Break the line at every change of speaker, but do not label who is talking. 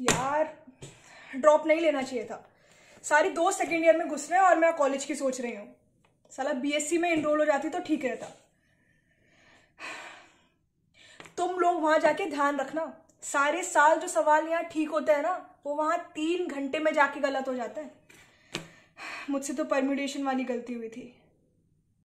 यार ड्रॉप नहीं लेना चाहिए था सारी दो सेकेंड ईयर में घुस रहे हैं और मैं कॉलेज की सोच रही हूँ साला बीएससी में इनरोल हो जाती तो ठीक रहता तुम लोग वहां जाके ध्यान रखना सारे साल जो सवाल यहाँ ठीक होते हैं ना वो वहां तीन घंटे में जाके गलत हो जाता है
मुझसे तो परम्यूटेशन वाली गलती हुई थी